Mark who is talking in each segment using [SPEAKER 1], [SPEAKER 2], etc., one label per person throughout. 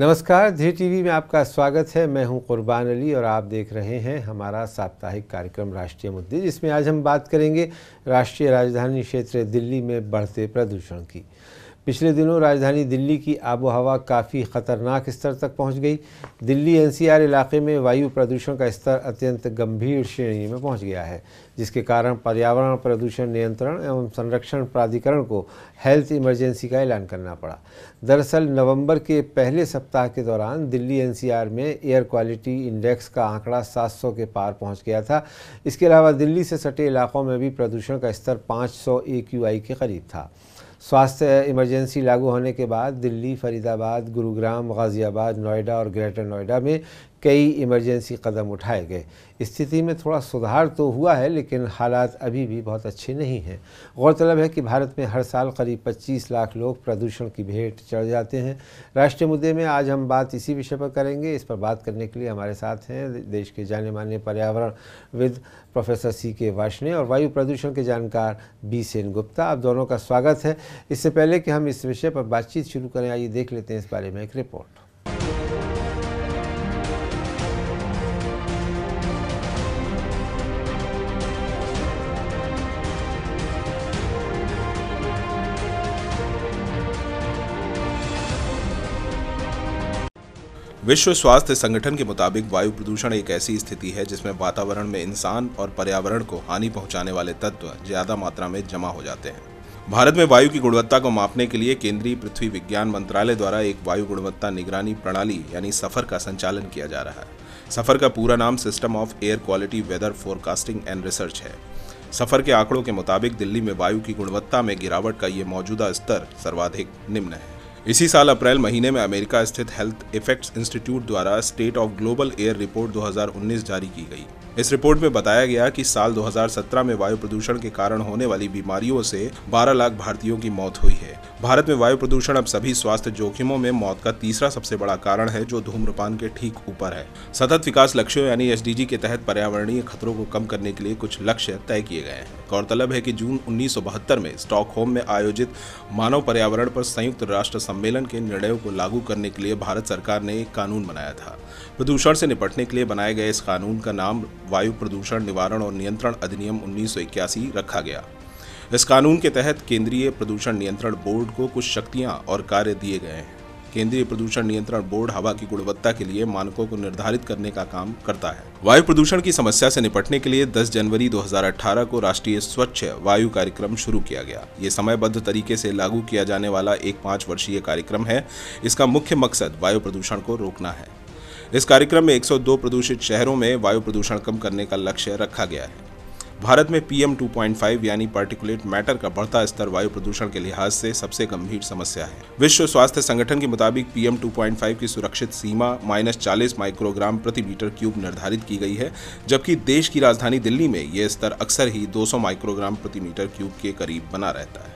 [SPEAKER 1] नमस्कार जी टीवी में आपका स्वागत है मैं हूं कुर्बान अली और आप देख रहे हैं हमारा साप्ताहिक कार्यक्रम राष्ट्रीय मुद्दे जिसमें आज हम बात करेंगे राष्ट्रीय राजधानी क्षेत्र दिल्ली में बढ़ते प्रदूषण की पिछले दिनों राजधानी दिल्ली की आबो हवा काफ़ी ख़तरनाक स्तर तक पहुंच गई दिल्ली एनसीआर इलाके में वायु प्रदूषण का स्तर अत्यंत गंभीर श्रेणी में पहुंच गया है जिसके कारण पर्यावरण प्रदूषण नियंत्रण एवं संरक्षण प्राधिकरण को हेल्थ इमरजेंसी का ऐलान करना पड़ा दरअसल नवंबर के पहले सप्ताह के दौरान दिल्ली एन में एयर क्वालिटी इंडेक्स का आंकड़ा सात के पार पहुँच गया था इसके अलावा दिल्ली से सटे इलाकों में भी प्रदूषण का स्तर पाँच सौ के करीब था स्वास्थ्य इमरजेंसी लागू होने के बाद दिल्ली फरीदाबाद गुरुग्राम गाज़ियाबाद नोएडा और ग्रेटर नोएडा में कई इमरजेंसी कदम उठाए गए स्थिति में थोड़ा सुधार तो हुआ है लेकिन हालात अभी भी बहुत अच्छे नहीं हैं गौरतलब है कि भारत में हर साल करीब 25 लाख लोग प्रदूषण की भेंट चढ़ जाते हैं राष्ट्रीय मुद्दे में आज हम बात इसी विषय पर करेंगे इस पर बात करने के लिए हमारे साथ हैं देश के जाने माने पर्यावरणविद प्रोफेसर सी के वाशने और वायु प्रदूषण के जानकार बी सेन गुप्ता आप दोनों का स्वागत है इससे पहले कि हम इस विषय पर बातचीत शुरू करें आइए देख लेते हैं इस बारे में एक रिपोर्ट
[SPEAKER 2] विश्व स्वास्थ्य संगठन के मुताबिक वायु प्रदूषण एक ऐसी स्थिति है जिसमें वातावरण में इंसान और पर्यावरण को हानि पहुंचाने वाले तत्व ज्यादा मात्रा में जमा हो जाते हैं भारत में वायु की गुणवत्ता को मापने के लिए केंद्रीय पृथ्वी विज्ञान मंत्रालय द्वारा एक वायु गुणवत्ता निगरानी प्रणाली यानी सफर का संचालन किया जा रहा है सफर का पूरा नाम system of air quality weather forecasting and research है सफर के आंकड़ों के मुताबिक दिल्ली में वायु की गुणवत्ता में गिरावट का ये मौजूदा स्तर सर्वाधिक निम्न है इसी साल अप्रैल महीने में अमेरिका स्थित हेल्थ इफेक्ट्स इंस्टीट्यूट द्वारा state of global air report 2019 जारी की गई इस रिपोर्ट में बताया गया कि साल 2017 में वायु प्रदूषण के कारण होने वाली बीमारियों से 12 लाख भारतीयों की मौत हुई है भारत में वायु प्रदूषण अब सभी स्वास्थ्य जोखिमों में मौत का तीसरा सबसे बड़ा कारण है जो धूम्रपान के ठीक ऊपर है सतत विकास लक्ष्यों यानी एस के तहत पर्यावरणीय खतरों को कम करने के लिए कुछ लक्ष्य तय किए गए हैं गौरतलब है कि जून उन्नीस में स्टॉकहोम में आयोजित मानव पर्यावरण पर संयुक्त राष्ट्र सम्मेलन के निर्णयों को लागू करने के लिए भारत सरकार ने एक कानून बनाया था प्रदूषण से निपटने के लिए बनाए गए इस कानून का नाम वायु प्रदूषण निवारण और नियंत्रण अधिनियम उन्नीस रखा गया इस कानून के तहत केंद्रीय प्रदूषण नियंत्रण बोर्ड को कुछ शक्तियां और कार्य दिए गए हैं केंद्रीय प्रदूषण नियंत्रण बोर्ड हवा की गुणवत्ता के लिए मानकों को निर्धारित करने का काम करता है वायु प्रदूषण की समस्या से निपटने के लिए 10 जनवरी 2018 को राष्ट्रीय स्वच्छ वायु कार्यक्रम शुरू किया गया ये समयबद्ध तरीके से लागू किया जाने वाला एक पाँच वर्षीय कार्यक्रम है इसका मुख्य मकसद वायु प्रदूषण को रोकना है इस कार्यक्रम में 102 प्रदूषित शहरों में वायु प्रदूषण कम करने का लक्ष्य रखा गया है भारत में पीएम 2.5 यानी पार्टिकुलेट मैटर का बढ़ता स्तर वायु प्रदूषण के लिहाज से सबसे गंभीर समस्या है विश्व स्वास्थ्य संगठन के मुताबिक पीएम 2.5 की सुरक्षित सीमा माइनस चालीस माइक्रोग्राम प्रति मीटर क्यूब निर्धारित की गई है जबकि देश की राजधानी दिल्ली में यह स्तर अक्सर ही 200 माइक्रोग्राम प्रति मीटर क्यूब के करीब बना रहता है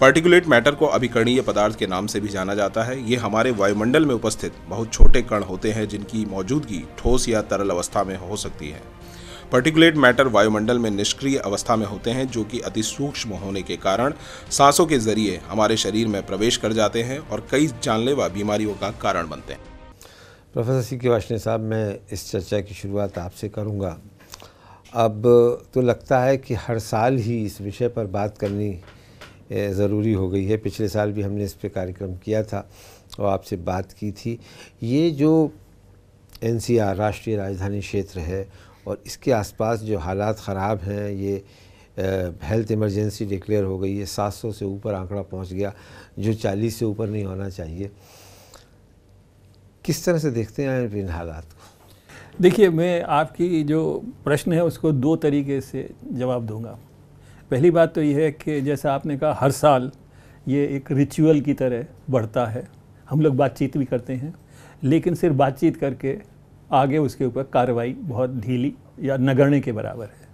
[SPEAKER 2] पार्टिकुलेट मैटर को अभिकरणीय पदार्थ के नाम से भी जाना जाता है ये हमारे वायुमंडल में उपस्थित बहुत छोटे कण होते हैं जिनकी मौजूदगी ठोस या तरल अवस्था में हो सकती है पर्टिकुलेट मैटर वायुमंडल में निष्क्रिय अवस्था में होते हैं जो कि अति सूक्ष्म होने के कारण सांसों के जरिए हमारे शरीर में प्रवेश कर जाते हैं और कई जानलेवा बीमारियों का कारण बनते हैं
[SPEAKER 1] प्रोफेसर सी के वाष्णी साहब मैं इस चर्चा की शुरुआत आपसे करूँगा अब तो लगता है कि हर साल ही इस विषय पर बात करनी ज़रूरी हो गई है पिछले साल भी हमने इस पर कार्यक्रम किया था और आपसे बात की थी ये जो एन राष्ट्रीय राजधानी क्षेत्र है और इसके आसपास जो हालात ख़राब हैं ये हेल्थ इमरजेंसी डिक्लेयर हो गई है 700 से ऊपर आंकड़ा पहुंच गया जो 40 से ऊपर नहीं होना चाहिए किस तरह से देखते हैं इन हालात को देखिए मैं
[SPEAKER 3] आपकी जो प्रश्न है उसको दो तरीके से जवाब दूंगा पहली बात तो यह है कि जैसा आपने कहा हर साल ये एक रिचुअल की तरह बढ़ता है हम लोग बातचीत भी करते हैं लेकिन सिर्फ बातचीत करके आगे उसके ऊपर कार्रवाई बहुत ढीली या नगरने के बराबर है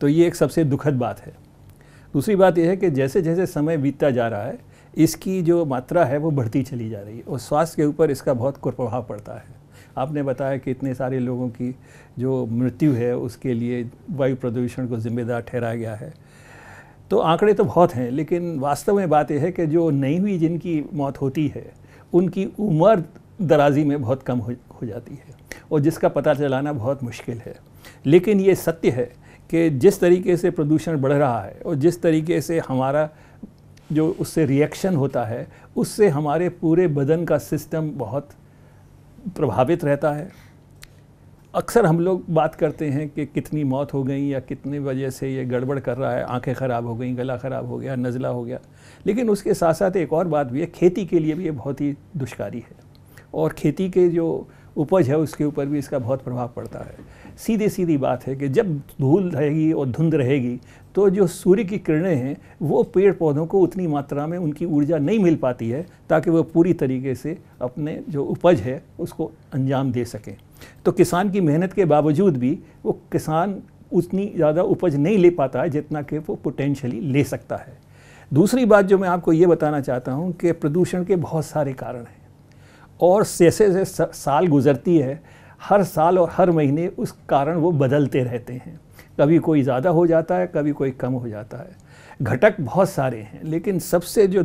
[SPEAKER 3] तो ये एक सबसे दुखद बात है दूसरी बात यह है कि जैसे जैसे समय बीतता जा रहा है इसकी जो मात्रा है वो बढ़ती चली जा रही है और स्वास्थ्य के ऊपर इसका बहुत कुप्रभाव पड़ता है आपने बताया कि इतने सारे लोगों की जो मृत्यु है उसके लिए वायु प्रदूषण को जिम्मेदार ठहराया गया है तो आंकड़े तो बहुत हैं लेकिन वास्तव में बात यह है कि जो नई हुई जिनकी मौत होती है उनकी उम्र दराजी में बहुत कम हो, हो जाती है और जिसका पता चलाना बहुत मुश्किल है लेकिन ये सत्य है कि जिस तरीके से प्रदूषण बढ़ रहा है और जिस तरीके से हमारा जो उससे रिएक्शन होता है उससे हमारे पूरे बदन का सिस्टम बहुत प्रभावित रहता है अक्सर हम लोग बात करते हैं कि कितनी मौत हो गई या कितने वजह से ये गड़बड़ कर रहा है आंखें ख़राब हो गई गला ख़राब हो गया नज़ला हो गया लेकिन उसके साथ साथ एक और बात भी है खेती के लिए भी ये बहुत ही दुष्कारी है और खेती के जो उपज है उसके ऊपर भी इसका बहुत प्रभाव पड़ता है सीधी सीधी बात है कि जब धूल रहेगी और धुंध रहेगी तो जो सूर्य की किरणें हैं वो पेड़ पौधों को उतनी मात्रा में उनकी ऊर्जा नहीं मिल पाती है ताकि वो पूरी तरीके से अपने जो उपज है उसको अंजाम दे सकें तो किसान की मेहनत के बावजूद भी वो किसान उतनी ज़्यादा उपज नहीं ले पाता है जितना कि वो पोटेंशली ले सकता है दूसरी बात जो मैं आपको ये बताना चाहता हूँ कि प्रदूषण के बहुत सारे कारण हैं और जैसे जैसे साल गुजरती है हर साल और हर महीने उस कारण वो बदलते रहते हैं कभी कोई ज़्यादा हो जाता है कभी कोई कम हो जाता है घटक बहुत सारे हैं लेकिन सबसे जो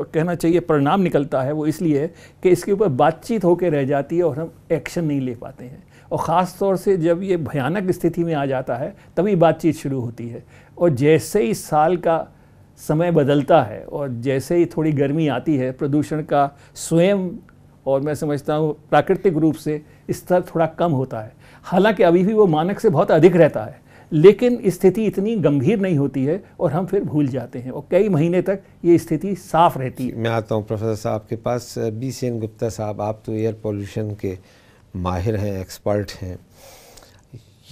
[SPEAKER 3] कहना चाहिए परिणाम निकलता है वो इसलिए कि इसके ऊपर बातचीत होकर रह जाती है और हम एक्शन नहीं ले पाते हैं और ख़ास तौर से जब ये भयानक स्थिति में आ जाता है तभी बातचीत शुरू होती है और जैसे ही साल का समय बदलता है और जैसे ही थोड़ी गर्मी आती है प्रदूषण का स्वयं और मैं समझता हूँ प्राकृतिक रूप से स्तर थोड़ा कम होता है हालांकि अभी भी वो मानक से बहुत अधिक रहता है लेकिन स्थिति इतनी गंभीर नहीं होती है और हम फिर भूल जाते हैं और
[SPEAKER 1] कई महीने तक ये स्थिति साफ रहती है मैं आता हूँ प्रोफेसर साहब के पास बी सी एन गुप्ता साहब आप तो एयर पोल्यूशन के माहिर हैं एक्सपर्ट हैं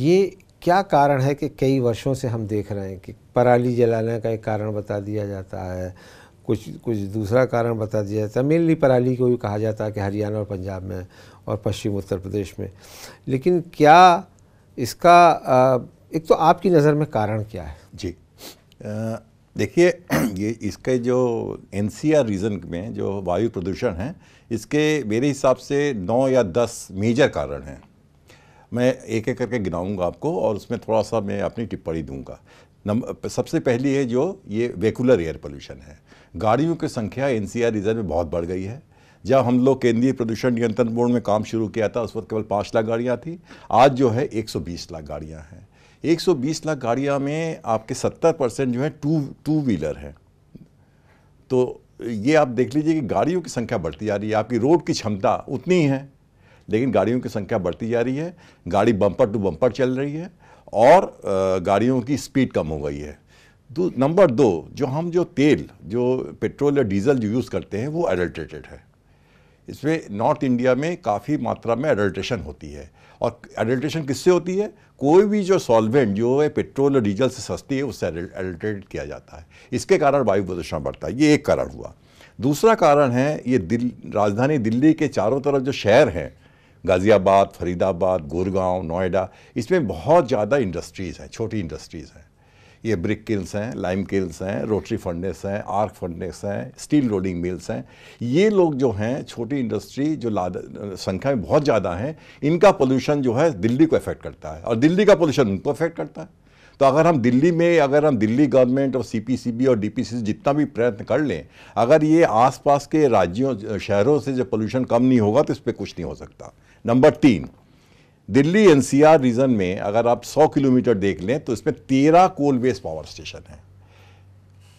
[SPEAKER 1] ये क्या कारण है कि कई वर्षों से हम देख रहे हैं कि पराली जलाने का एक कारण बता दिया जाता है कुछ कुछ दूसरा कारण बता दिया जाता है मेनली पराली को भी कहा जाता है कि हरियाणा और पंजाब में और पश्चिम उत्तर प्रदेश में लेकिन क्या इसका एक तो आपकी नज़र में कारण क्या है जी
[SPEAKER 4] देखिए ये इसके जो एन रीजन में जो वायु प्रदूषण है इसके मेरे हिसाब से नौ या दस मेजर कारण हैं मैं एक एक करके गिनाऊंगा आपको और उसमें थोड़ा सा मैं अपनी टिप्पणी दूंगा नंबर सबसे पहली है जो ये वेकुलर एयर पोल्यूशन है गाड़ियों की संख्या एन रीजन में बहुत बढ़ गई है जब हम लोग केंद्रीय प्रदूषण नियंत्रण बोर्ड में काम शुरू किया था उस वक्त केवल पाँच लाख गाड़ियाँ थी आज जो है एक लाख गाड़ियाँ हैं 120 लाख गाड़ियाँ में आपके 70 परसेंट जो है टू टू व्हीलर हैं तो ये आप देख लीजिए कि गाड़ियों की संख्या बढ़ती जा रही है आपकी रोड की क्षमता उतनी ही है लेकिन गाड़ियों की संख्या बढ़ती जा रही है गाड़ी बम्पर टू बम्पर चल रही है और गाड़ियों की स्पीड कम हो गई है नंबर दो जो हम जो तेल जो पेट्रोल या डीजल जो यूज़ करते हैं वो एडल्ट्रेटेड है इसमें नॉर्थ इंडिया में काफ़ी मात्रा में एडल्ट्रेशन होती है और एडल्ट्रेशन किससे होती है कोई भी जो सॉल्वेंट जो है पेट्रोल और डीजल से सस्ती है उससे एडल्ट्रेट किया जाता है इसके कारण वायु प्रदूषण बढ़ता है ये एक कारण हुआ दूसरा कारण है ये दिल राजधानी दिल्ली के चारों तरफ जो शहर हैं गाज़ियाबाद फरीदाबाद गुरगांव नोएडा इसमें बहुत ज़्यादा इंडस्ट्रीज़ हैं छोटी इंडस्ट्रीज़ हैं ये ब्रिक किल्स हैं लाइम किल्स हैं रोटरी फंडेस हैं आर्क फंडेस हैं स्टील रोलिंग मिल्स हैं ये लोग जो हैं छोटी इंडस्ट्री जो संख्या में बहुत ज़्यादा हैं इनका पोल्यूशन जो है दिल्ली को अफेक्ट करता है और दिल्ली का पोल्यूशन उनको अफेक्ट करता है तो अगर हम दिल्ली में अगर हम दिल्ली गवर्नमेंट और सीपीसीबी और डीपीसीसी जितना भी प्रयत्न कर लें अगर ये आसपास के राज्यों शहरों से जब पोल्यूशन कम नहीं होगा तो इस पर कुछ नहीं हो सकता नंबर तीन दिल्ली एनसीआर रीजन में अगर आप 100 किलोमीटर देख लें तो इसमें 13 कोल बेस्ड पावर स्टेशन हैं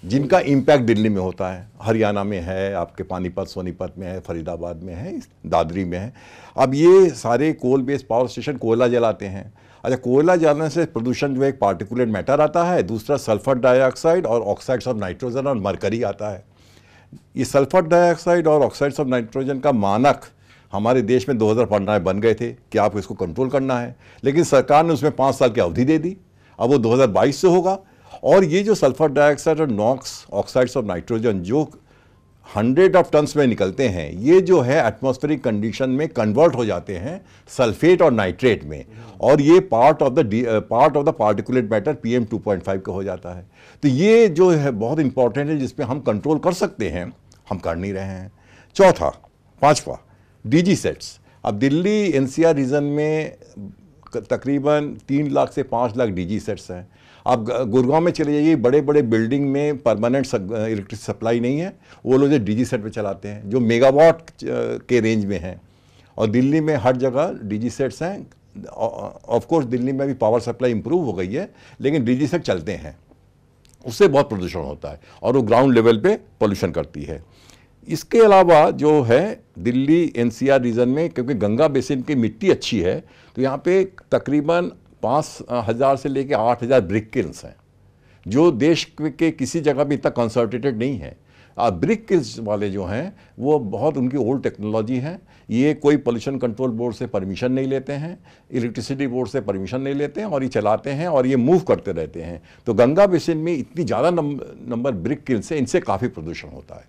[SPEAKER 4] जिनका इम्पैक्ट दिल्ली में होता है हरियाणा में है आपके पानीपत सोनीपत में है फरीदाबाद में है दादरी में है अब ये सारे कोल बेस्ड पावर स्टेशन कोयला जलाते हैं अच्छा कोयला जलाने से प्रदूषण जो एक पार्टिकुलेट मैटर आता है दूसरा सल्फर डाइऑक्साइड और ऑक्साइड्स ऑफ नाइट्रोजन और मरकरी आता है ये सल्फर डाइऑक्साइड और ऑक्साइड्स ऑफ नाइट्रोजन का मानक हमारे देश में 2000 पंडाएँ बन गए थे कि आपको इसको कंट्रोल करना है लेकिन सरकार ने उसमें पाँच साल की अवधि दे दी अब वो 2022 से होगा और ये जो सल्फर डाइऑक्साइड और नॉक्स ऑक्साइड्स ऑफ नाइट्रोजन जो हंड्रेड ऑफ टन्स में निकलते हैं ये जो है एटमॉस्फेरिक कंडीशन में कन्वर्ट हो जाते हैं सल्फेट और नाइट्रेट में और ये part of the part of the particulate matter PM 2.5 का हो जाता है तो ये जो है बहुत इंपॉर्टेंट है जिसपे हम कंट्रोल कर सकते हैं हम कर नहीं रहे हैं चौथा पांचवा डीजी सेट्स अब दिल्ली एनसीआर रीजन में तकरीबन तीन लाख से पाँच लाख डीजी सेट्स हैं आप गुरगांव में चले जाइए बड़े बड़े बिल्डिंग में परमानेंट इलेक्ट्रिक सप्लाई नहीं है वो लोग डीजी सेट पे चलाते हैं जो मेगावाट के रेंज में हैं और दिल्ली में हर जगह डीजी सेट्स हैं ऑफ कोर्स दिल्ली में भी पावर सप्लाई इंप्रूव हो गई है लेकिन डीजी सेट चलते हैं उससे बहुत प्रदूषण होता है और वो ग्राउंड लेवल पे पोल्यूशन करती है इसके अलावा जो है दिल्ली एनसीआर रीजन में क्योंकि गंगा बेसिन की मिट्टी अच्छी है तो यहाँ पे तकरीबन पाँच हज़ार से लेकर आठ हज़ार ब्रिक किल्स हैं जो देश के किसी जगह भी इतना कंसंट्रेटेड नहीं है और ब्रिक किल्स वाले जो हैं वो बहुत उनकी ओल्ड टेक्नोलॉजी है ये कोई पोल्यूशन कंट्रोल बोर्ड से परमिशन नहीं लेते हैं इलेक्ट्रिसिटी बोर्ड से परमिशन नहीं लेते हैं और ये चलाते हैं और ये मूव करते रहते हैं तो गंगा बेसिन में इतनी ज़्यादा नंबर ब्रिक किल्स हैं इनसे काफ़ी प्रदूषण होता है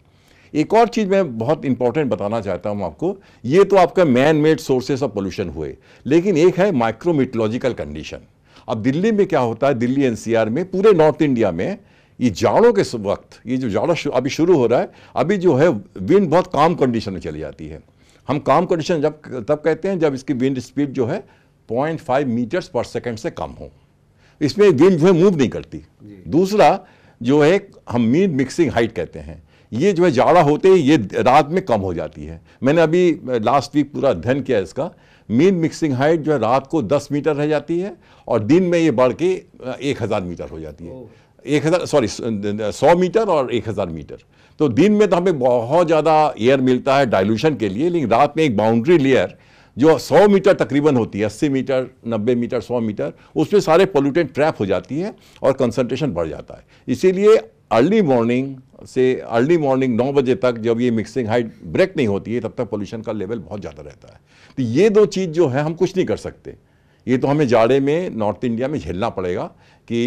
[SPEAKER 4] एक और चीज़ मैं बहुत इंपॉर्टेंट बताना चाहता हूँ आपको ये तो आपका man made sources of pollution हुए लेकिन एक है माइक्रोमिटोलॉजिकल कंडीशन अब दिल्ली में क्या होता है दिल्ली एनसीआर में पूरे नॉर्थ इंडिया में ये जाड़ों के वक्त ये जो जाड़ा अभी शुरू हो रहा है अभी जो है विंड बहुत काम कंडीशन में चली जाती है हम काम कंडीशन जब तब कहते हैं जब इसकी विंड स्पीड जो है point five metres per second से कम हो इसमें विंड जो है मूव नहीं करती दूसरा जो है हम मीन मिक्सिंग हाइट कहते हैं ये जो है जाड़ा होते ही ये रात में कम हो जाती है मैंने अभी लास्ट वीक पूरा अध्ययन किया इसका मीन मिक्सिंग हाइट जो है रात को 10 मीटर रह जाती है और दिन में ये बढ़ के एक हज़ार मीटर हो जाती है एक हज़ार सॉरी सौ मीटर और एक हज़ार मीटर तो दिन में तो हमें बहुत ज़्यादा एयर मिलता है डायलूशन के लिए लेकिन रात में एक बाउंड्री लेयर जो 100 मीटर तकरीबन होती है 80 मीटर 90 मीटर 100 मीटर उसमें सारे पोल्यूटेंट ट्रैप हो जाती है और कंसंट्रेशन बढ़ जाता है इसीलिए अर्ली मॉर्निंग से अर्ली मॉर्निंग नौ बजे तक जब ये मिक्सिंग हाइट ब्रेक नहीं होती है तब तक पोल्यूशन का लेवल बहुत ज़्यादा रहता है तो ये दो चीज़ जो है हम कुछ नहीं कर सकते ये तो हमें जाड़े में नॉर्थ इंडिया में झेलना पड़ेगा कि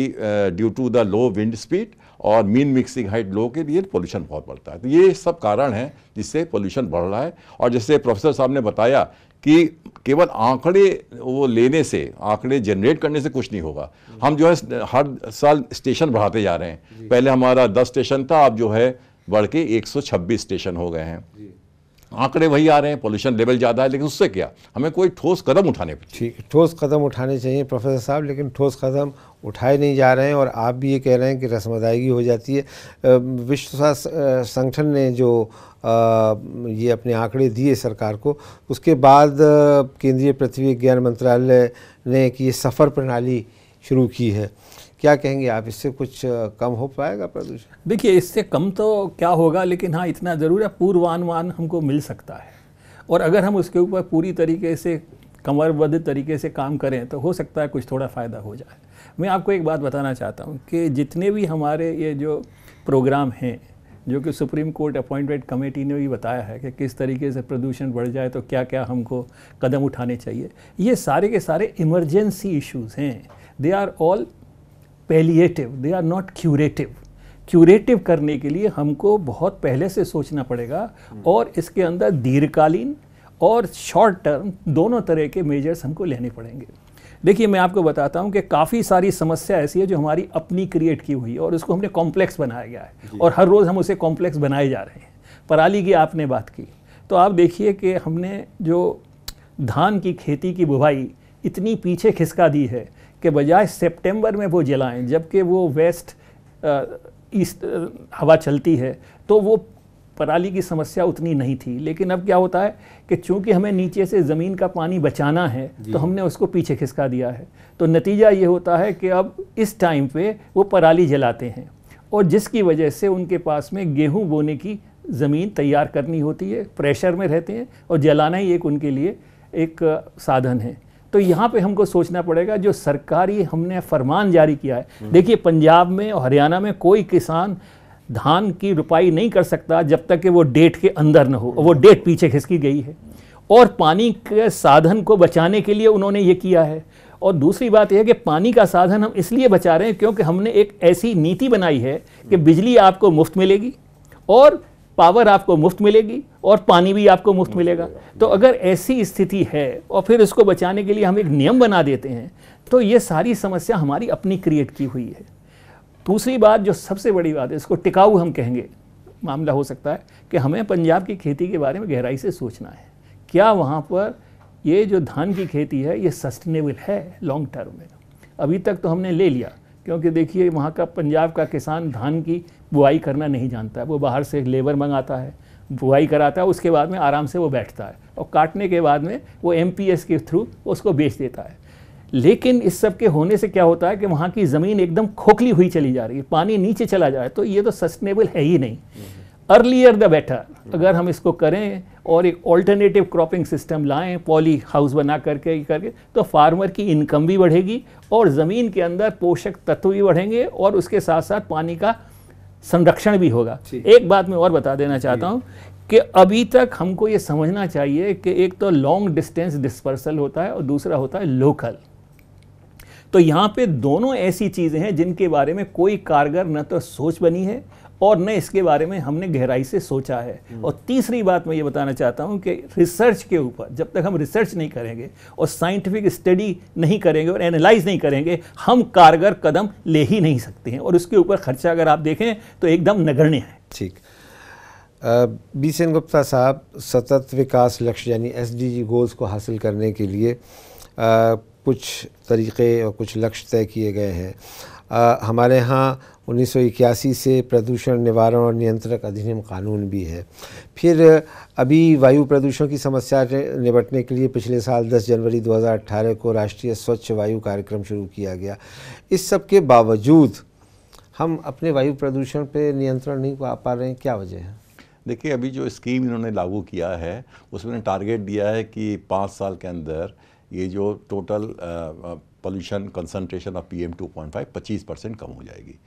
[SPEAKER 4] due to the low wind speed और मीन मिक्सिंग हाइट लो के लिए पोल्यूशन बहुत बढ़ता है तो ये सब कारण है जिससे पोल्यूशन बढ़ रहा है और जैसे प्रोफेसर साहब ने बताया कि केवल आंकड़े वो लेने से आंकड़े जनरेट करने से कुछ नहीं होगा हम जो है हर साल स्टेशन बढ़ाते जा रहे हैं पहले हमारा 10 स्टेशन था अब जो है बढ़ के एक स्टेशन हो गए हैं आंकड़े वही आ रहे हैं पोल्यूशन लेवल ज़्यादा है लेकिन उससे क्या हमें कोई ठोस कदम उठाने ठीक
[SPEAKER 1] ठोस कदम उठाने चाहिए प्रोफेसर साहब लेकिन ठोस कदम उठाए नहीं जा रहे हैं और आप भी ये कह रहे हैं कि रस्म अदायगी हो जाती है विश्व स्वास्थ्य संगठन ने जो ये अपने आंकड़े दिए सरकार को उसके बाद केंद्रीय पृथ्वी विज्ञान मंत्रालय ने कि ये सफ़र प्रणाली शुरू की है क्या कहेंगे आप इससे कुछ कम हो पाएगा प्रदूषण
[SPEAKER 3] देखिए इससे कम तो क्या होगा लेकिन हाँ इतना ज़रूर है पूर्वानुमान हमको मिल सकता है और अगर हम उसके ऊपर पूरी तरीके से कमरबद्ध तरीके से काम करें तो हो सकता है कुछ थोड़ा फ़ायदा हो जाए मैं आपको एक बात बताना चाहता हूँ कि जितने भी हमारे ये जो प्रोग्राम हैं जो कि सुप्रीम कोर्ट अपॉइंटमेंट कमेटी ने भी बताया है कि किस तरीके से प्रदूषण बढ़ जाए तो क्या क्या हमको कदम उठाने चाहिए ये सारे के सारे इमरजेंसी इश्यूज़ हैं they are all palliative they are not curative curative करने के लिए हमको बहुत पहले से सोचना पड़ेगा और इसके अंदर दीर्घकालीन और शॉर्ट टर्म दोनों तरह के मेजर्स हमको लेने पड़ेंगे देखिए मैं आपको बताता हूँ कि काफ़ी सारी समस्या ऐसी है जो हमारी अपनी क्रिएट की हुई है और उसको हमने कॉम्प्लेक्स बनाया गया है और हर रोज़ हम उसे कॉम्प्लेक्स बनाए जा रहे हैं पराली की आपने बात की तो आप देखिए कि हमने जो धान की खेती की बुवाई इतनी पीछे खिसका दी है के बजाय सितंबर में वो जलाएं जबकि वो वेस्ट ईस्ट हवा चलती है तो वो पराली की समस्या उतनी नहीं थी लेकिन अब क्या होता है कि चूंकि हमें नीचे से ज़मीन का पानी बचाना है तो हमने उसको पीछे खिसका दिया है तो नतीजा ये होता है कि अब इस टाइम पे वो पराली जलाते हैं और जिसकी वजह से उनके पास में गेहूं बोने की ज़मीन तैयार करनी होती है प्रेशर में रहते हैं और जलाना ही एक उनके लिए एक साधन है तो यहाँ पे हमको सोचना पड़ेगा जो सरकारी हमने फरमान जारी किया है हम्म। देखिए पंजाब में और हरियाणा में कोई किसान धान की रुपाई नहीं कर सकता जब तक कि वो डेट के अंदर ना हो वो डेट पीछे खिसकी गई है और पानी के साधन को बचाने के लिए उन्होंने ये किया है और दूसरी बात यह है कि पानी का साधन हम इसलिए बचा रहे हैं क्योंकि हमने एक ऐसी नीति बनाई है कि बिजली आपको मुफ्त मिलेगी और पावर आपको मुफ्त मिलेगी और पानी भी आपको मुफ्त मिलेगा तो अगर ऐसी स्थिति है और फिर इसको बचाने के लिए हम एक नियम बना देते हैं तो ये सारी समस्या हमारी अपनी क्रिएट की हुई है दूसरी बात जो सबसे बड़ी बात है इसको टिकाऊ हम कहेंगे मामला हो सकता है कि हमें पंजाब की खेती के बारे में गहराई से सोचना है क्या वहाँ पर ये जो धान की खेती है ये सस्टेनेबल है लॉन्ग टर्म में अभी तक तो हमने ले लिया क्योंकि देखिए वहाँ का पंजाब का किसान धान की बुआई करना नहीं जानता है वो बाहर से लेबर मंगाता है बुआई कराता है उसके बाद में आराम से वो बैठता है और काटने के बाद में वो एम के थ्रू उसको बेच देता है लेकिन इस सब के होने से क्या होता है कि वहाँ की ज़मीन एकदम खोखली हुई चली जा रही है पानी नीचे चला जा रहा है तो ये तो सस्टेनेबल है ही नहीं अर्लियर द बेटर अगर हम इसको करें और एक ऑल्टरनेटिव क्रॉपिंग सिस्टम लाएं पॉली हाउस बना करके करके तो फार्मर की इनकम भी बढ़ेगी और ज़मीन के अंदर पोषक तत्व भी बढ़ेंगे और उसके साथ साथ पानी का संरक्षण भी होगा एक बात मैं और बता देना चाहता हूँ कि अभी तक हमको ये समझना चाहिए कि एक तो लॉन्ग डिस्टेंस डिस्पर्सल होता है और दूसरा होता है लोकल तो यहाँ पे दोनों ऐसी चीज़ें हैं जिनके बारे में कोई कारगर न तो सोच बनी है और न इसके बारे में हमने गहराई से सोचा है हम्म। और तीसरी बात मैं ये बताना चाहता हूँ कि रिसर्च के ऊपर जब तक हम रिसर्च नहीं करेंगे और साइंटिफिक स्टडी नहीं करेंगे और एनालाइज नहीं करेंगे हम कारगर कदम ले ही नहीं सकते हैं और उसके ऊपर खर्चा अगर आप देखें तो
[SPEAKER 1] एकदम नगण्य है ठीक बी सी एन गुप्ता साहब सतत विकास लक्ष्य यानी एस डी जी गोल्स को हासिल करने के लिए आ, कुछ तरीक़े और कुछ लक्ष्य तय किए गए हैं आ, हमारे यहाँ उन्नीस से प्रदूषण निवारण और नियंत्रक अधिनियम कानून भी है फिर अभी वायु प्रदूषण की समस्या से निपटने के लिए पिछले साल 10 जनवरी 2018 को राष्ट्रीय स्वच्छ वायु कार्यक्रम शुरू किया गया इस सब के बावजूद हम अपने वायु प्रदूषण पे नियंत्रण नहीं पा पा रहे हैं क्या वजह है
[SPEAKER 4] देखिए अभी जो स्कीम इन्होंने लागू किया है उसमें टारगेट दिया है कि पाँच साल के अंदर ये जो total pollution concentration of P M two point five पच्चीस परसेंट कम हो जाएगी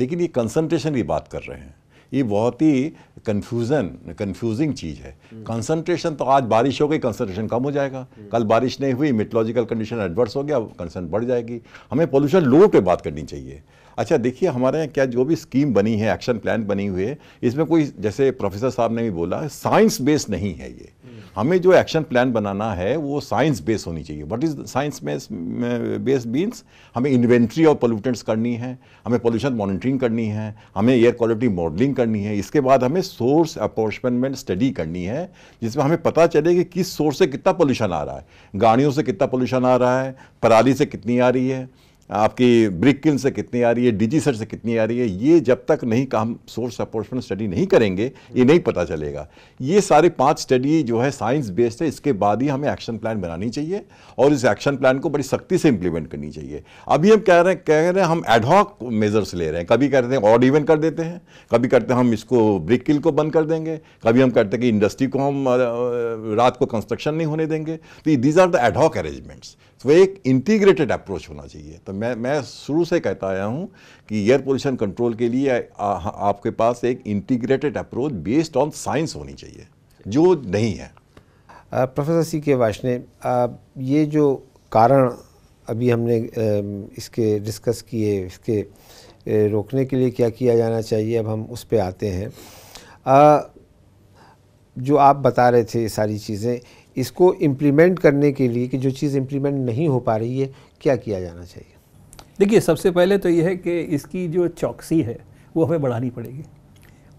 [SPEAKER 4] लेकिन ये कंसनट्रेशन की बात कर रहे हैं ये बहुत ही कन्फ्यूज़न कन्फ्यूजिंग चीज़ है कंसनट्रेशन तो आज बारिश हो गई कंसनट्रेशन कम हो जाएगा कल बारिश नहीं हुई मिटोलॉजिकल कंडीशन एडवर्स हो गया कंसर्न बढ़ जाएगी हमें पोल्यूशन लो पे बात करनी चाहिए अच्छा देखिए हमारे यहाँ क्या जो भी स्कीम बनी है एक्शन प्लान बनी हुई है इसमें कोई जैसे प्रोफेसर साहब ने भी बोला साइंस बेस्ड नहीं है ये हमें जो एक्शन प्लान बनाना है वो साइंस बेस होनी चाहिए what is science base means हमें इन्वेंट्री ऑफ पोल्यूटेंट्स करनी है हमें पोल्यूशन मॉनिटरिंग करनी है हमें एयर क्वालिटी मॉडलिंग करनी है इसके बाद हमें सोर्स अपॉर्चमेंटमेंट स्टडी करनी है जिसमें हमें पता चले कि किस सोर्स से कितना पोल्यूशन आ रहा है गाड़ियों से कितना पोल्यूशन आ रहा है पराली से कितनी आ रही है आपकी ब्रिक किल से कितनी आ रही है डीजी सर से कितनी आ रही है ये जब तक नहीं हम सोर्स अपोर्समेंट स्टडी नहीं करेंगे ये नहीं पता चलेगा ये सारे पांच स्टडी जो है साइंस बेस्ड है इसके बाद ही हमें एक्शन प्लान बनानी चाहिए और इस एक्शन प्लान को बड़ी सख्ती से इंप्लीमेंट करनी चाहिए अभी हम कह रहे हैं कह रहे हैं हम एडहॉक मेजर्स ले रहे हैं कभी कहते हैं ऑड इवेंट कर देते हैं कभी करते हैं हम इसको ब्रिक किल को बंद कर देंगे कभी हम करते हैं कि इंडस्ट्री को हम रात को कंस्ट्रक्शन नहीं होने देंगे तो these are the ad hoc arrangements तो एक इंटीग्रेटेड अप्रोच होना चाहिए तो मैं मैं शुरू से कहता आया हूँ कि एयर पोल्यूशन कंट्रोल के लिए आ, आ, आपके पास एक integrated approach based on science होनी चाहिए जो
[SPEAKER 1] नहीं है प्रोफेसर सी के वाशने ये जो कारण अभी हमने इसके डिस्कस किए इसके रोकने के लिए क्या किया जाना चाहिए अब हम उस पर आते हैं आ, जो आप बता रहे थे सारी चीज़ें इसको इम्प्लीमेंट करने के लिए कि जो चीज़ इम्प्लीमेंट नहीं हो पा रही है क्या किया जाना चाहिए
[SPEAKER 3] देखिए सबसे पहले तो ये है कि इसकी जो चौकसी है वो हमें बढ़ानी पड़ेगी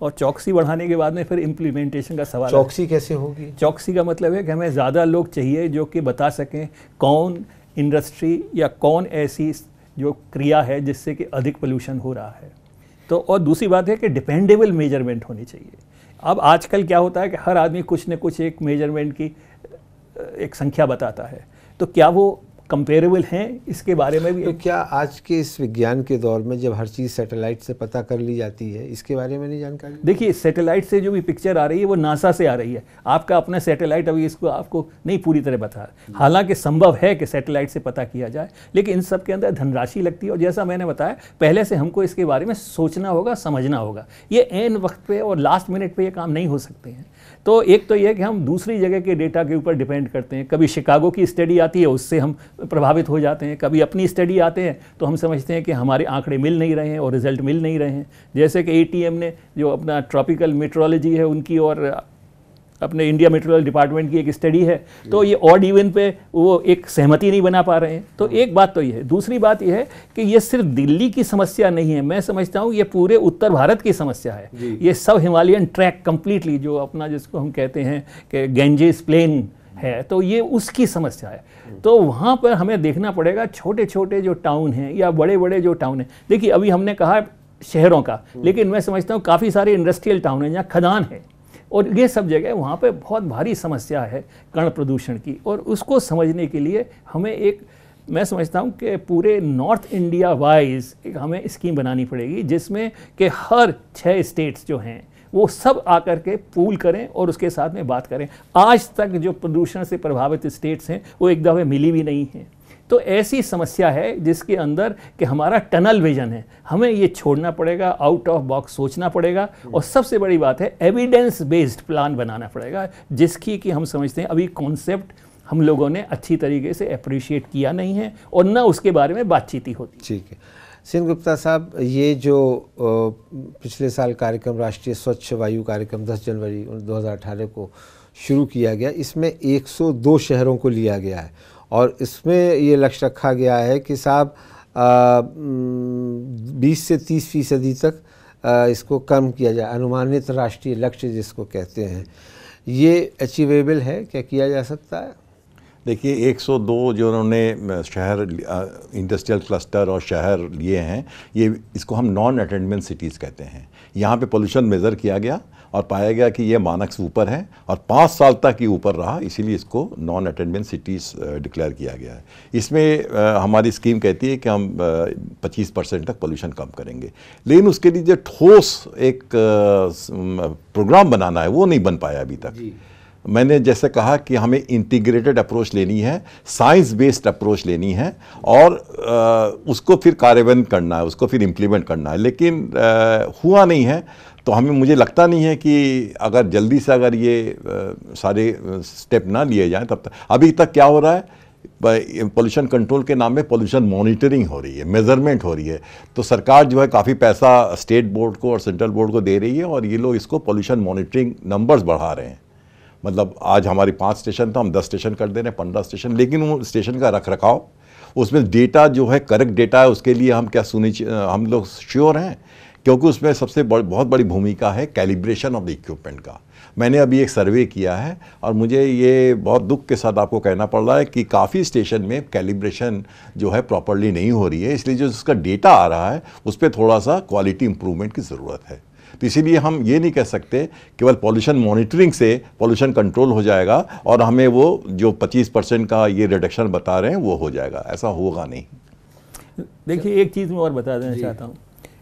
[SPEAKER 3] और चौकसी बढ़ाने के बाद में फिर इम्प्लीमेंटेशन का सवाल चौकसी कैसे होगी चौकसी का मतलब है कि हमें ज़्यादा लोग चाहिए जो कि बता सकें कौन इंडस्ट्री या कौन ऐसी जो क्रिया है जिससे कि अधिक पोल्यूशन हो रहा है तो और दूसरी बात है कि डिपेंडेबल मेजरमेंट होनी चाहिए अब आजकल क्या होता है कि हर आदमी कुछ न कुछ एक मेजरमेंट की एक संख्या बताता है तो क्या वो कंपेरेबल
[SPEAKER 1] हैं इसके बारे में भी तो क्या आज के इस विज्ञान के दौर में जब हर चीज़ सैटेलाइट से पता कर ली जाती है इसके बारे में नहीं जानकारी देखिए सैटेलाइट से जो भी पिक्चर आ रही है वो नासा से आ रही है
[SPEAKER 3] आपका अपना सैटेलाइट अभी इसको आपको नहीं पूरी तरह पता हालांकि संभव है कि सैटेलाइट से पता किया जाए लेकिन इन सब के अंदर धनराशि लगती है और जैसा मैंने बताया पहले से हमको इसके बारे में सोचना होगा समझना होगा ये एन वक्त पर और लास्ट मिनट पर ये काम नहीं हो सकते हैं तो एक तो यह कि हम दूसरी जगह के डेटा के ऊपर डिपेंड करते हैं कभी शिकागो की स्टडी आती है उससे हम प्रभावित हो जाते हैं कभी अपनी स्टडी आते हैं तो हम समझते हैं कि हमारे आंकड़े मिल नहीं रहे हैं और रिजल्ट मिल नहीं रहे हैं जैसे कि ए ने जो अपना ट्रॉपिकल मेट्रोलॉजी है उनकी और अपने इंडिया मेट्रोल डिपार्टमेंट की एक स्टडी है तो ये ऑड इवन पे वो एक सहमति नहीं बना पा रहे हैं तो एक बात तो ये है दूसरी बात यह है कि ये सिर्फ दिल्ली की समस्या नहीं है मैं समझता हूँ ये पूरे उत्तर भारत की समस्या है ये सब हिमालयन ट्रैक कम्प्लीटली जो अपना जिसको हम कहते हैं कि गेंजेस प्लेन है तो ये उसकी समस्या है तो वहाँ पर हमें देखना पड़ेगा छोटे छोटे जो टाउन हैं या बड़े बड़े जो टाउन हैं देखिए अभी हमने कहा शहरों का लेकिन मैं समझता हूँ काफ़ी सारे इंडस्ट्रियल टाउन हैं जहाँ खदान है और ये सब जगह वहाँ पे बहुत भारी समस्या है कण प्रदूषण की और उसको समझने के लिए हमें एक मैं समझता हूँ कि पूरे नॉर्थ इंडिया वाइज एक हमें स्कीम बनानी पड़ेगी जिसमें कि हर छः स्टेट्स जो हैं वो सब आकर के पूल करें और उसके साथ में बात करें आज तक जो प्रदूषण से प्रभावित स्टेट्स हैं वो एक दफ़े मिली भी नहीं हैं तो ऐसी समस्या है जिसके अंदर कि हमारा टनल विजन है हमें ये छोड़ना पड़ेगा आउट ऑफ बॉक्स सोचना पड़ेगा और सबसे बड़ी बात है एविडेंस बेस्ड प्लान बनाना पड़ेगा जिसकी कि हम समझते हैं अभी कॉन्सेप्ट हम लोगों ने अच्छी तरीके से अप्रिशिएट किया नहीं है
[SPEAKER 1] और न उसके बारे में बातचीत ही होती ठीक है सिंह गुप्ता साहब ये जो पिछले साल कार्यक्रम राष्ट्रीय स्वच्छ वायु कार्यक्रम 10 जनवरी 2018 को शुरू किया गया इसमें 102 शहरों को लिया गया है और इसमें ये लक्ष्य रखा गया है कि साहब बीस से तीस फीसदी तक आ, इसको कम किया जाए अनुमानित राष्ट्रीय लक्ष्य जिसको कहते हैं ये अचीवेबल है क्या किया जा सकता है
[SPEAKER 4] देखिए 102 जो उन्होंने शहर इंडस्ट्रियल क्लस्टर और शहर लिए हैं ये इसको हम नॉन अटेंडमेंट सिटीज़ कहते हैं यहाँ पे पोल्यूशन मेज़र किया गया और पाया गया कि ये मानक से ऊपर है और पाँच साल तक ये ऊपर रहा इसीलिए इसको नॉन अटेंडेंस सिटीज़ डिक्लेयर किया गया है इसमें हमारी स्कीम कहती है कि हम पच्चीस परसेंट तक पोल्यूशन कम करेंगे लेकिन उसके लिए जो ठोस एक प्रोग्राम बनाना है वो नहीं बन पाया अभी तक मैंने जैसे कहा कि हमें इंटीग्रेटेड अप्रोच लेनी है साइंस बेस्ड अप्रोच लेनी है और आ, उसको फिर कार्यान्वयन करना है उसको फिर इम्प्लीमेंट करना है लेकिन आ, हुआ नहीं है तो हमें मुझे लगता नहीं है कि अगर जल्दी से अगर ये सारे स्टेप ना लिए जाएं तब तक अभी तक क्या हो रहा है पोल्यूशन कंट्रोल के नाम में पोल्यूशन मॉनिटरिंग हो रही है मेजरमेंट हो रही है तो सरकार जो है काफ़ी पैसा स्टेट बोर्ड को और सेंट्रल बोर्ड को दे रही है और ये लोग इसको पोल्यूशन मॉनिटरिंग नंबर्स बढ़ा रहे हैं मतलब आज हमारे पाँच स्टेशन था हम दस स्टेशन कर दे रहे हैं पंद्रह स्टेशन लेकिन वो स्टेशन का रख रखाव उसमें डेटा जो है करेक्ट डेटा है उसके लिए हम क्या सुनिश्चित हम लोग श्योर हैं क्योंकि उसमें सबसे बड़, बहुत बड़ी भूमिका है कैलिब्रेशन ऑफ द इक्विपमेंट का मैंने अभी एक सर्वे किया है और मुझे ये बहुत दुख के साथ आपको कहना पड़ रहा है कि काफ़ी स्टेशन में कैलिब्रेशन जो है प्रॉपरली नहीं हो रही है इसलिए जो उसका डेटा आ रहा है उस पर थोड़ा सा क्वालिटी इंप्रूवमेंट की ज़रूरत है तो इसीलिए हम ये नहीं कह सकते केवल पॉल्यूशन मॉनिटरिंग से पॉल्यूशन कंट्रोल हो जाएगा और हमें वो जो 25 परसेंट का ये रिडक्शन बता रहे हैं वो हो जाएगा ऐसा होगा नहीं
[SPEAKER 3] देखिए एक चीज़ में और बता देना चाहता हूँ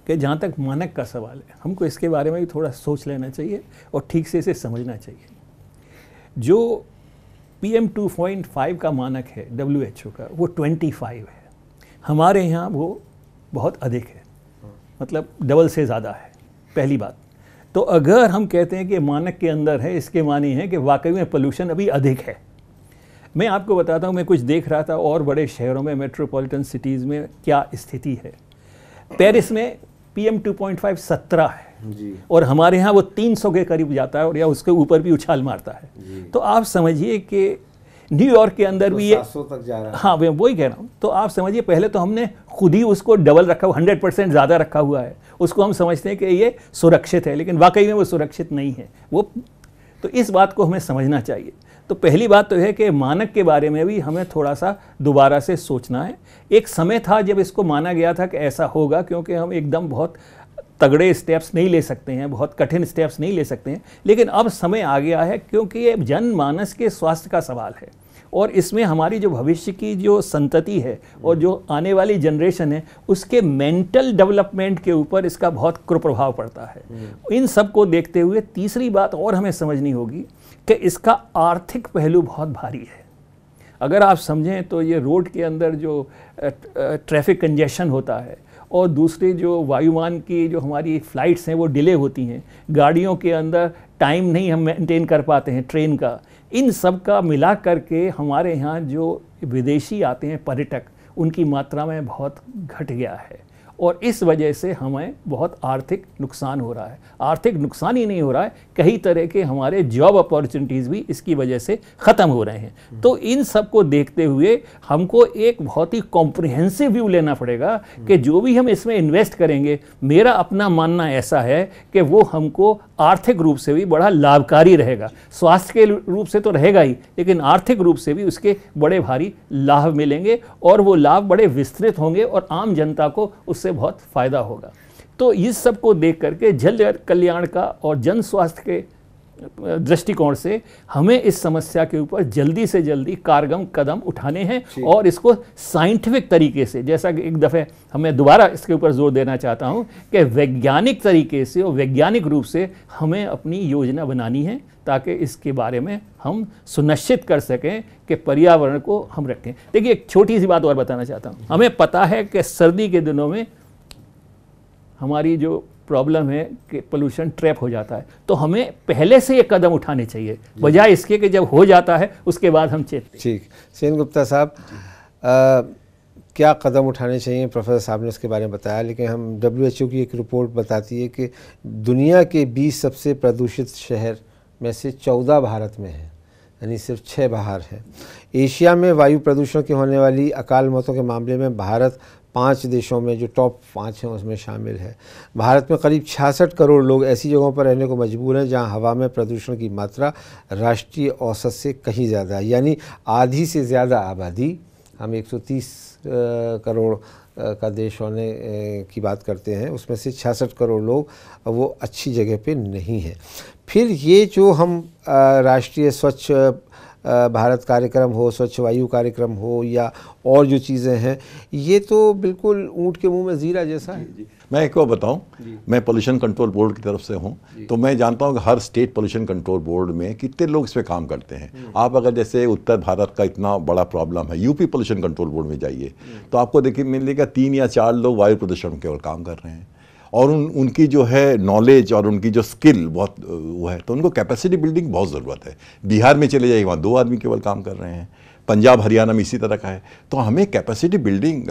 [SPEAKER 3] कि जहाँ तक मानक का सवाल है हमको इसके बारे में भी थोड़ा सोच लेना चाहिए और ठीक से इसे समझना चाहिए जो P M two point five का मानक है डब्ल्यू एच ओ का वो ट्वेंटी फाइव है हमारे यहाँ वो बहुत अधिक है मतलब डबल से ज़्यादा है पहली बात तो अगर हम कहते हैं कि मानक के अंदर है इसके मानी है कि वाकई में पोल्यूशन अभी अधिक है मैं आपको बताता हूँ मैं कुछ देख रहा था और बड़े शहरों में मेट्रोपॉलिटन सिटीज़ में क्या स्थिति है पेरिस में पीएम 2.5 17 है जी। और हमारे यहाँ वो 300 के करीब जाता है और या उसके ऊपर भी उछाल मारता
[SPEAKER 1] है तो
[SPEAKER 3] आप समझिए कि न्यूयॉर्क के अंदर तो भी ये
[SPEAKER 1] तक जा रहा है
[SPEAKER 3] हाँ मैं वही कह रहा हूँ तो आप समझिए पहले तो हमने खुद ही उसको डबल रखा हुआ हंड्रेड परसेंट ज़्यादा रखा हुआ है उसको हम समझते हैं कि ये सुरक्षित है लेकिन वाकई में वो सुरक्षित नहीं है वो तो इस बात को हमें समझना चाहिए तो पहली बात तो है कि मानक के बारे में भी हमें थोड़ा सा दोबारा से सोचना है एक समय था जब इसको माना गया था कि ऐसा होगा क्योंकि हम एकदम बहुत तगड़े स्टेप्स नहीं ले सकते हैं बहुत कठिन स्टेप्स नहीं ले सकते हैं लेकिन अब समय आ गया है क्योंकि ये जनमानस के स्वास्थ्य का सवाल है और इसमें हमारी जो भविष्य की जो संतति है और जो आने वाली जनरेशन है उसके मेंटल डेवलपमेंट के ऊपर इसका बहुत कुप्रभाव पड़ता है हम्म। इन सब को देखते हुए तीसरी बात और हमें समझनी होगी कि इसका आर्थिक पहलू बहुत भारी है अगर आप समझें तो ये रोड के अंदर जो ट्रैफिक कंजेशन होता है और दूसरी जो वायुमान की जो हमारी फ़्लाइट्स हैं वो डिले होती हैं गाड़ियों के अंदर टाइम नहीं हम मेंटेन कर पाते हैं ट्रेन का इन सब का मिला करके हमारे यहाँ जो विदेशी आते हैं पर्यटक उनकी मात्रा में बहुत घट गया है और इस वजह से हमें बहुत आर्थिक नुकसान हो रहा है आर्थिक नुकसान ही नहीं हो रहा है कई तरह के हमारे जॉब अपॉर्चुनिटीज़ भी इसकी वजह से ख़त्म हो रहे हैं हम्म। तो इन सब को देखते हुए हमको एक बहुत ही कॉम्प्रिहेंसिव व्यू लेना पड़ेगा हम्म। कि जो भी हम इसमें इन्वेस्ट करेंगे मेरा अपना मानना ऐसा है कि वो हमको आर्थिक रूप से भी बड़ा लाभकारी रहेगा स्वास्थ्य के रूप से तो रहेगा ही लेकिन आर्थिक रूप से भी उसके बड़े भारी लाभ मिलेंगे और वो लाभ बड़े विस्तृत होंगे और आम जनता को उस उससे बहुत फ़ायदा होगा तो इस सब को देख करके जल कल्याण का और जन स्वास्थ्य के दृष्टिकोण से हमें इस समस्या के ऊपर जल्दी से जल्दी कारगम कदम उठाने हैं और इसको साइंटिफिक तरीके से जैसा कि एक दफ़े हमें दोबारा इसके ऊपर जोर देना चाहता हूं कि वैज्ञानिक तरीके से और वैज्ञानिक रूप से हमें अपनी योजना बनानी है ताकि इसके बारे में हम सुनिश्चित कर सकें कि पर्यावरण को हम रखें देखिए एक छोटी सी बात और बताना चाहता हूँ हमें पता है कि सर्दी के दिनों में हमारी जो प्रॉब्लम है कि पोल्यूशन ट्रैप हो जाता है तो हमें पहले से ये कदम उठाने चाहिए बजाय इसके
[SPEAKER 1] कि जब हो जाता है उसके बाद हम चेत ठीक सेन गुप्ता साहब क्या कदम उठाने चाहिए प्रोफेसर साहब ने उसके बारे में बताया लेकिन हम डब्ल्यू की एक रिपोर्ट बताती है कि दुनिया के बीस सबसे प्रदूषित शहर में से चौदह भारत में है यानी सिर्फ छः बाहर है एशिया में वायु प्रदूषण की होने वाली अकाल मौतों के मामले में भारत पाँच देशों में जो टॉप पाँच हैं उसमें शामिल है भारत में करीब छियासठ करोड़ लोग ऐसी जगहों पर रहने को मजबूर हैं जहां हवा में प्रदूषण की मात्रा राष्ट्रीय औसत से कहीं ज़्यादा है यानी आधी से ज़्यादा आबादी हम 130 करोड़ का देश होने की बात करते हैं उसमें से 66 करोड़ लोग वो अच्छी जगह पे नहीं हैं फिर ये जो हम राष्ट्रीय स्वच्छ भारत कार्यक्रम हो स्वच्छ वायु कार्यक्रम हो या और जो चीज़ें हैं ये तो बिल्कुल ऊँट के मुंह में ज़ीरा जैसा है जी, मैं एक और बताऊं मैं पोल्यूशन
[SPEAKER 4] कंट्रोल बोर्ड की तरफ से हूं तो मैं जानता हूं कि हर स्टेट पोल्यूशन कंट्रोल बोर्ड में कितने लोग इस पर काम करते हैं हम्म। आप अगर जैसे उत्तर भारत का इतना बड़ा प्रॉब्लम है यूपी पोल्यूशन कंट्रोल बोर्ड में जाइए हम्म। तो आपको देखिए मिलेगा तीन या चार लोग वायु प्रदूषण केवल काम कर रहे हैं और उन उनकी जो है नॉलेज और उनकी जो स्किल बहुत वो है तो उनको कैपेसिटी बिल्डिंग बहुत ज़रूरत है बिहार में चले जाइए वहाँ दो आदमी केवल काम कर रहे हैं पंजाब हरियाणा में इसी तरह का है तो हमें कैपेसिटी बिल्डिंग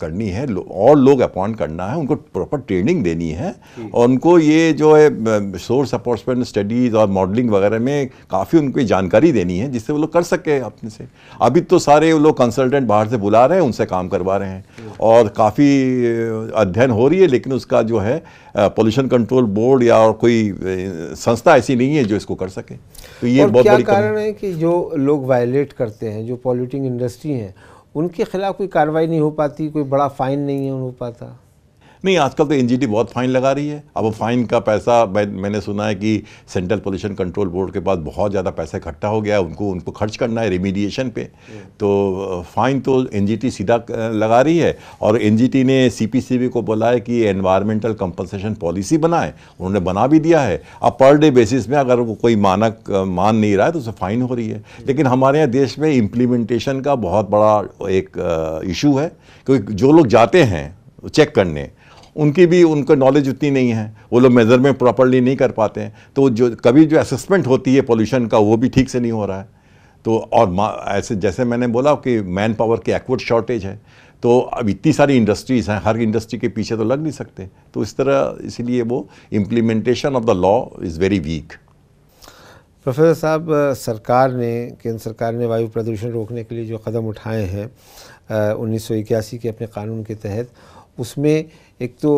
[SPEAKER 4] करनी है और लोग अपॉइंट करना है उनको प्रॉपर ट्रेनिंग देनी है और उनको ये जो है सोर्स अपोर्समेंट स्टडीज़ और मॉडलिंग वगैरह में काफ़ी उनको जानकारी देनी है जिससे वो लोग कर सके अपने से अभी तो सारे वो लोग कंसल्टेंट बाहर से बुला रहे हैं उनसे काम करवा रहे हैं और काफ़ी अध्ययन हो रही है लेकिन उसका जो है पोल्यूशन कंट्रोल बोर्ड या और कोई संस्था ऐसी नहीं है जो इसको कर सके तो ये बहुत बड़ी कारण
[SPEAKER 1] है कि जो लोग वायलेट करते हैं जो पॉल्यूटिंग इंडस्ट्री हैं उनके खिलाफ कोई कार्रवाई नहीं हो पाती कोई बड़ा फाइन नहीं है हो पाता
[SPEAKER 4] మే ఆత్కాల తో ఎన్జిటి బహత్ ఫైన్ లగా రహీ హే అబ ఫైన్ కా పైసా మైనే సునా హే కి సెంట్రల్ పొల్యూషన్ కంట్రోల్ బోర్డ్ కే బాద్ బహత్ జదా పైసా ఇక్ట్టా హో గయా హే ఉన్కో ఉన్కో ఖర్చ కర్నా హే రెమిడియేషన్ పే తో ఫైన్ తో ఎన్జిటి సీదా లగా రహీ హే ఔర్ ఎన్జిటి నే సీపీసీబీ కో బులాయే కి ఎన్వైరన్మెంటల్ కంపెన్సేషన్ పాలసీ బనాయే ఉన్హోనే బనా బి దయా హే అబ పర్ డే బేసిస్ మే అగర్ ਕੋయి మానక్ maan nahi raha hai to usse fine ho rahi hai lekin hamare desh mein implementation ka bahut bada ek issue hai kyunki jo log jaate hain wo check karne उनकी भी उनको knowledge उतनी नहीं है वो लोग मेजरमेंट प्रॉपरली नहीं कर पाते हैं तो जो कभी जो असेसमेंट होती है पोल्यूशन का वो भी ठीक से नहीं हो रहा है तो और ऐसे जैसे मैंने बोला कि मैन पावर की एक्वर्ड शॉर्टेज है तो अब इतनी सारी इंडस्ट्रीज़ हैं हर इंडस्ट्री के पीछे तो लग नहीं सकते तो इस तरह इसलिए वो implementation of the law is very weak
[SPEAKER 1] professor साहब सरकार ने केंद्र सरकार ने वायु प्रदूषण रोकने के लिए जो कदम उठाए हैं उन्नीस के अपने कानून के तहत उसमें एक तो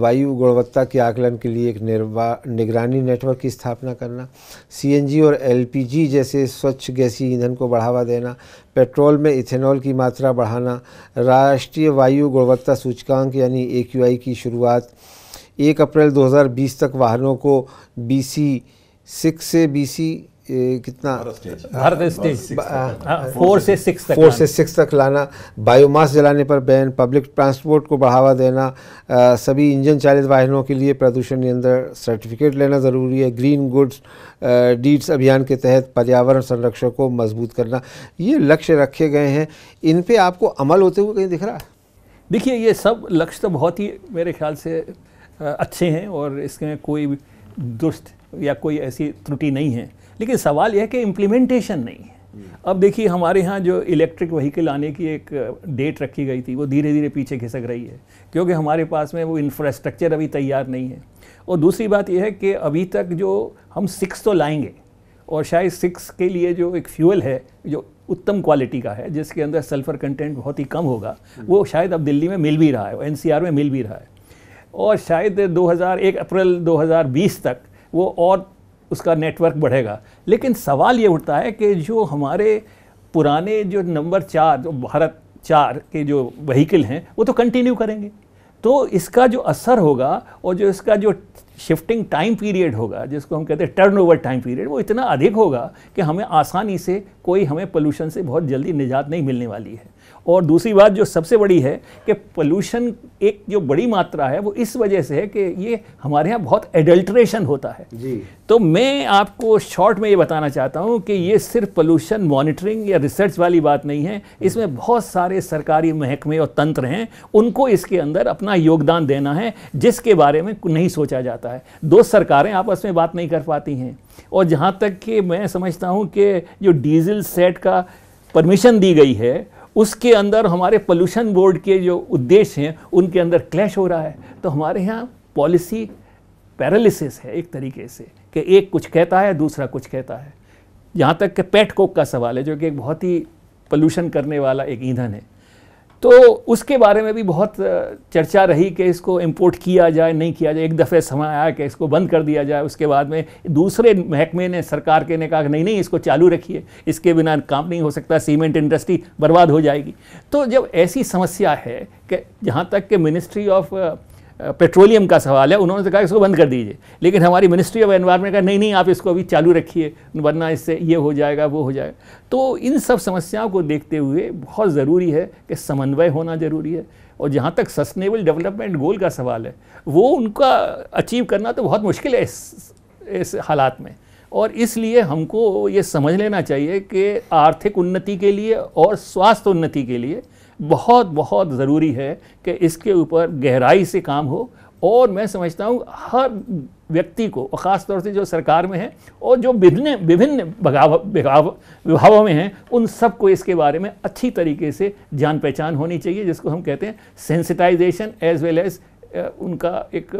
[SPEAKER 1] वायु गुणवत्ता के आकलन के लिए एक निर्वा निगरानी नेटवर्क की स्थापना करना सीएनजी और एलपीजी जैसे स्वच्छ गैसीय ईंधन को बढ़ावा देना पेट्रोल में इथेनॉल की मात्रा बढ़ाना राष्ट्रीय वायु गुणवत्ता सूचकांक यानी ए की शुरुआत एक अप्रैल 2020 तक वाहनों को बी सी सिक्स से बी सी कितना भारत स्टेज फोर से सिक्स तक फोर से सिक्स तक लाना बायोमास जलाने पर बैन पब्लिक ट्रांसपोर्ट को बढ़ावा देना आ, सभी इंजन चालित वाहनों के लिए प्रदूषण नियंत्रण सर्टिफिकेट लेना ज़रूरी है ग्रीन गुड्स डीड्स अभियान के तहत पर्यावरण संरक्षण को मजबूत करना ये लक्ष्य रखे गए हैं इन पर आपको अमल होते हुए कहीं दिख रहा है
[SPEAKER 3] देखिए ये सब लक्ष्य तो बहुत ही मेरे ख्याल से अच्छे हैं और इसमें कोई दुष्ट या कोई ऐसी त्रुटि नहीं है लेकिन सवाल यह है कि इम्प्लीमेंटेशन नहीं है अब देखिए हमारे यहाँ जो इलेक्ट्रिक वहीकल आने की एक डेट रखी गई थी वो धीरे धीरे पीछे खिसक रही है क्योंकि हमारे पास में वो इंफ्रास्ट्रक्चर अभी तैयार नहीं है और दूसरी बात यह है कि अभी तक जो हम सिक्स तो लाएंगे और शायद सिक्स के लिए जो एक फ्यूल है जो उत्तम क्वालिटी का है जिसके अंदर सल्फर कंटेंट बहुत ही कम होगा वो शायद अब दिल्ली में मिल भी रहा है एनसीआर में मिल भी रहा है और शायद 2001 अप्रैल 2020 तक वो और उसका नेटवर्क बढ़ेगा लेकिन सवाल ये उठता है कि जो हमारे पुराने जो नंबर चार जो भारत चार के जो वहीकल हैं वो तो कंटिन्यू करेंगे तो इसका जो असर होगा और जो इसका जो शिफ्टिंग टाइम पीरियड होगा जिसको हम कहते हैं टर्न ओवर टाइम पीरियड वो इतना अधिक होगा कि हमें आसानी से कोई हमें पोल्यूशन से बहुत जल्दी निजात नहीं मिलने वाली है और दूसरी बात जो सबसे बड़ी है कि पोल्यूशन एक जो बड़ी मात्रा है वो इस वजह से है कि ये हमारे यहाँ बहुत एडल्ट्रेशन होता है जी तो मैं आपको शॉर्ट में ये बताना चाहता हूँ कि ये सिर्फ पोल्यूशन मॉनिटरिंग या रिसर्च वाली बात नहीं है इसमें बहुत सारे सरकारी महकमे और तंत्र हैं उनको इसके अंदर अपना योगदान देना है जिसके बारे में नहीं सोचा जाता है दो सरकारें आपस में बात नहीं कर पाती हैं और जहाँ तक कि मैं समझता हूँ कि जो डीजल सेट का परमिशन दी गई है उसके अंदर हमारे पोल्यूशन बोर्ड के जो उद्देश्य हैं उनके अंदर क्लैश हो रहा है तो हमारे यहाँ पॉलिसी पैरालिसिस है एक तरीके से कि एक कुछ कहता है दूसरा कुछ कहता है यहाँ तक कि पेट कोक का सवाल है जो कि एक बहुत ही पोल्यूशन करने वाला एक ईंधन है तो उसके बारे में भी बहुत चर्चा रही कि इसको इम्पोर्ट किया जाए नहीं किया जाए एक दफ़े समय आया कि इसको बंद कर दिया जाए उसके बाद में दूसरे महकमे ने सरकार के ने कहा कि नहीं नहीं इसको चालू रखिए इसके बिना काम नहीं हो सकता सीमेंट इंडस्ट्री बर्बाद हो जाएगी तो जब ऐसी समस्या है कि जहाँ तक कि मिनिस्ट्री ऑफ पेट्रोलियम का सवाल है उन्होंने तो कहा इसको बंद कर दीजिए लेकिन हमारी मिनिस्ट्री ऑफ एनवायरनमेंट का नहीं नहीं आप इसको अभी चालू रखिए वरना इससे ये हो जाएगा वो हो जाएगा तो इन सब समस्याओं को देखते हुए बहुत ज़रूरी है कि समन्वय होना ज़रूरी है और जहाँ तक सस्टेनेबल डेवलपमेंट गोल का सवाल है वो उनका अचीव करना तो बहुत मुश्किल है इस, इस हालात में और इसलिए हमको ये समझ लेना चाहिए कि आर्थिक उन्नति के लिए और स्वास्थ्य उन्नति के लिए बहुत बहुत ज़रूरी है कि इसके ऊपर गहराई से काम हो और मैं समझता हूँ हर व्यक्ति को ख़ास तौर से जो सरकार में है और जो विभिन्न विभिन्न विभागों में हैं उन सबको इसके बारे में अच्छी तरीके से जान पहचान होनी चाहिए जिसको हम कहते हैं सेंसिटाइजेशन एज वेल एज़ उनका एक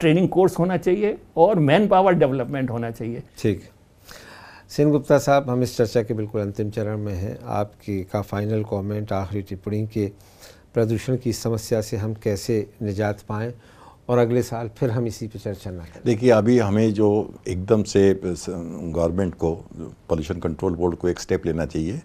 [SPEAKER 3] ट्रेनिंग कोर्स होना चाहिए और मैन पावर डेवलपमेंट होना चाहिए
[SPEAKER 1] ठीक सेन गुप्ता साहब हम इस चर्चा के बिल्कुल अंतिम चरण में हैं आपकी का फाइनल कमेंट आखिरी टिप्पणी के प्रदूषण की समस्या से हम कैसे निजात पाएँ और अगले साल फिर हम इसी पर चर्चा ना
[SPEAKER 4] देखिए अभी हमें जो एकदम से गवर्नमेंट को पोल्यूशन कंट्रोल बोर्ड को एक स्टेप लेना चाहिए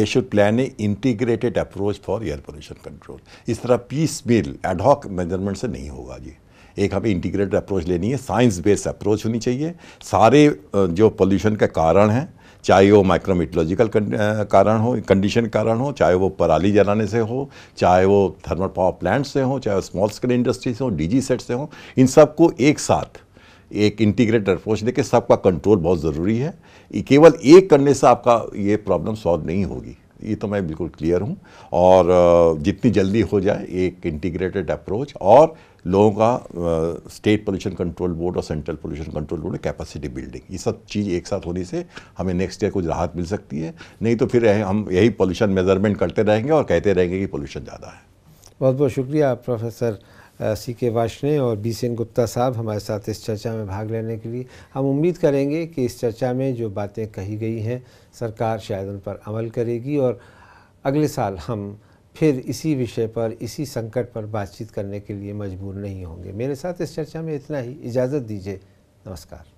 [SPEAKER 4] they should plan a integrated approach for air pollution control इस तरह पीस मिल एडहॉक मेजरमेंट से नहीं होगा जी एक हमें इंटीग्रेटेड अप्रोच लेनी है साइंस बेस्ड अप्रोच होनी चाहिए सारे जो पोल्यूशन के कारण हैं चाहे वो माइक्रोमेटोलॉजिकल कारण हो कंडीशन कारण हो चाहे वो पराली जलाने से हो चाहे वो थर्मल पावर प्लांट से हो चाहे वो स्मॉल स्केल इंडस्ट्री से हो डीजी सेट से हो इन सबको एक साथ एक इंटीग्रेट अप्रोच देके सबका कंट्रोल बहुत ज़रूरी है केवल एक करने से आपका ये प्रॉब्लम सॉल्व नहीं होगी ये तो मैं बिल्कुल क्लियर हूँ और जितनी जल्दी हो जाए एक इंटीग्रेटेड अप्रोच और लोगों का स्टेट पोल्यूशन कंट्रोल बोर्ड और central pollution control board capacity building ये सब चीज़ एक साथ होने से हमें नेक्स्ट ईयर कुछ राहत मिल सकती है नहीं तो फिर हम यही पोल्यूशन मेजरमेंट करते रहेंगे और कहते रहेंगे कि पोल्यूशन ज़्यादा है
[SPEAKER 1] बहुत बहुत शुक्रिया प्रोफेसर सी के वाशने और बी सेन गुप्ता साहब हमारे साथ इस चर्चा में भाग लेने के लिए हम उम्मीद करेंगे कि इस चर्चा में जो बातें कही गई हैं सरकार शायद उन पर अमल करेगी और अगले साल हम फिर इसी विषय पर इसी संकट पर बातचीत करने के लिए मजबूर नहीं होंगे मेरे साथ इस चर्चा में इतना ही इजाज़त दीजिए नमस्कार